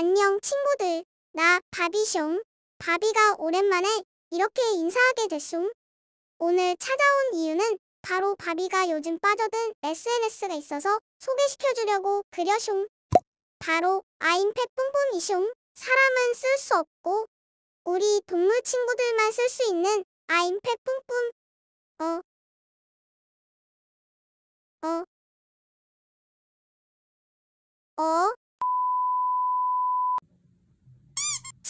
안녕 친구들. 나 바비숑. 바비가 오랜만에 이렇게 인사하게 됐숑. 오늘 찾아온 이유는 바로 바비가 요즘 빠져든 SNS가 있어서 소개시켜주려고 그려숑. 바로 아임패 뿜뿜이숑. 사람은 쓸 수 없고 우리 동물 친구들만 쓸 수 있는 아임패 뿜뿜. 어. 어. 어.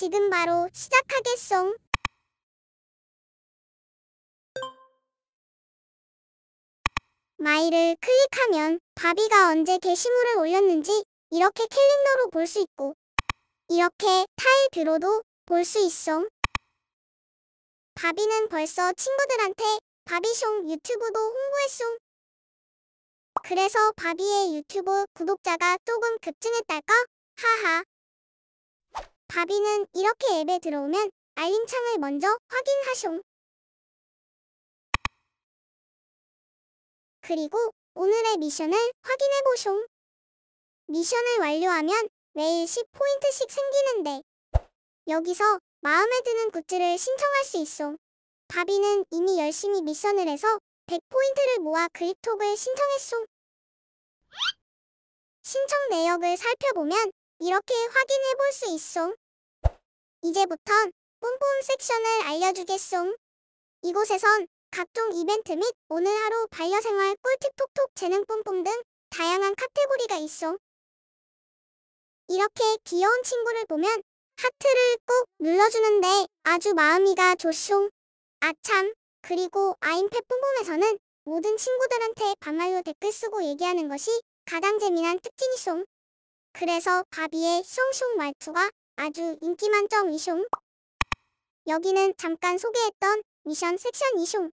지금 바로 시작하겠송. 마이를 클릭하면 바비가 언제 게시물을 올렸는지 이렇게 캘린더로 볼 수 있고 이렇게 타일 뷰로도 볼 수 있음. 바비는 벌써 친구들한테 바비숑 유튜브도 홍보했숑. 그래서 바비의 유튜브 구독자가 조금 급증했달까? 하하. 나비는 이렇게 앱에 들어오면 알림 창을 먼저 확인하숑. 그리고 오늘의 미션을 확인해보숑. 미션을 완료하면 매일 10포인트씩 생기는데 여기서 마음에 드는 굿즈를 신청할 수 있어. 바비는 이미 열심히 미션을 해서 100포인트를 모아 그립톡을 신청했어. 신청 내역을 살펴보면 이렇게 확인해 볼 수 있어. 이제부턴 뿜뿜 섹션을 알려주겠송 이곳에선 각종 이벤트 및 오늘 하루 반려생활 꿀팁 톡톡 재능 뿜뿜 등 다양한 카테고리가 있송 이렇게 귀여운 친구를 보면 하트를 꾹 눌러주는데 아주 마음이가 좋송 아참, 그리고 아임패 뿜뿜에서는 모든 친구들한테 반말로 댓글 쓰고 얘기하는 것이 가장 재미난 특징이송 그래서 바비의 숑숑 말투가 아주 인기 만점 이숑. 여기는 잠깐 소개했던 미션 섹션 이숑.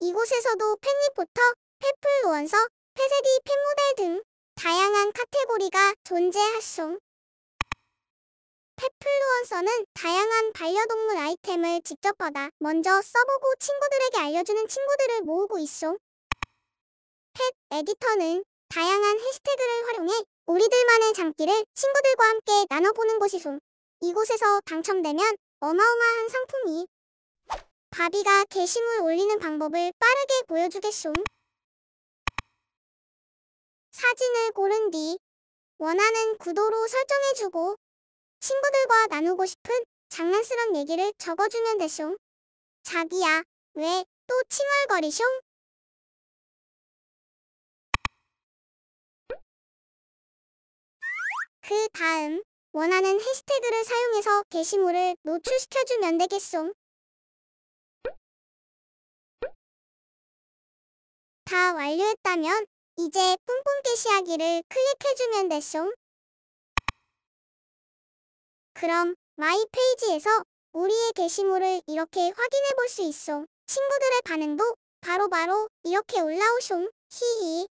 이곳에서도 팬리포터, 페플 원서, 폐세디 팬모델 등 다양한 카테고리가 존재하숑. 페플루언서는 다양한 반려동물 아이템을 직접 받아 먼저 써보고 친구들에게 알려주는 친구들을 모으고 있어. 펫 에디터는 다양한 해시태그를 활용해 우리들만의 장기를 친구들과 함께 나눠보는 곳이죠. 이곳에서 당첨되면 어마어마한 상품이 바비가 게시물 올리는 방법을 빠르게 보여주겠숑. 사진을 고른 뒤 원하는 구도로 설정해주고 친구들과 나누고 싶은 장난스런 얘기를 적어주면 되숑. 자기야, 왜 또 칭얼거리숑? 그 다음 원하는 해시태그를 사용해서 게시물을 노출시켜주면 되겠송다 완료했다면 이제 뿜뿜 게시하기를 클릭해주면 됐송. 그럼 마이 페이지에서 우리의 게시물을 이렇게 확인해 볼수있송 친구들의 반응도 바로바로 바로 이렇게 올라오숑. 히히.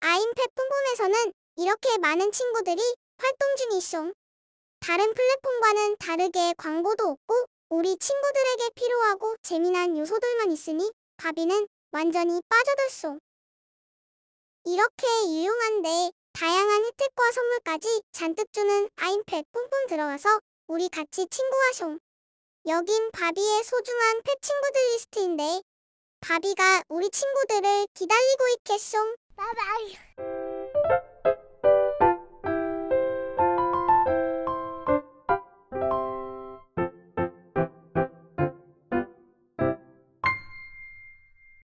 아임팩 뿜뿜에서는 이렇게 많은 친구들이 활동 중이숑. 다른 플랫폼과는 다르게 광고도 없고 우리 친구들에게 필요하고 재미난 요소들만 있으니 바비는 완전히 빠져들숑. 이렇게 유용한데 다양한 혜택과 선물까지 잔뜩 주는 아임팩 뿜뿜 들어와서 우리 같이 친구하숑. 여긴 바비의 소중한 팻 친구들 리스트인데 바비가 우리 친구들을 기다리고 있겠숑. 바바이.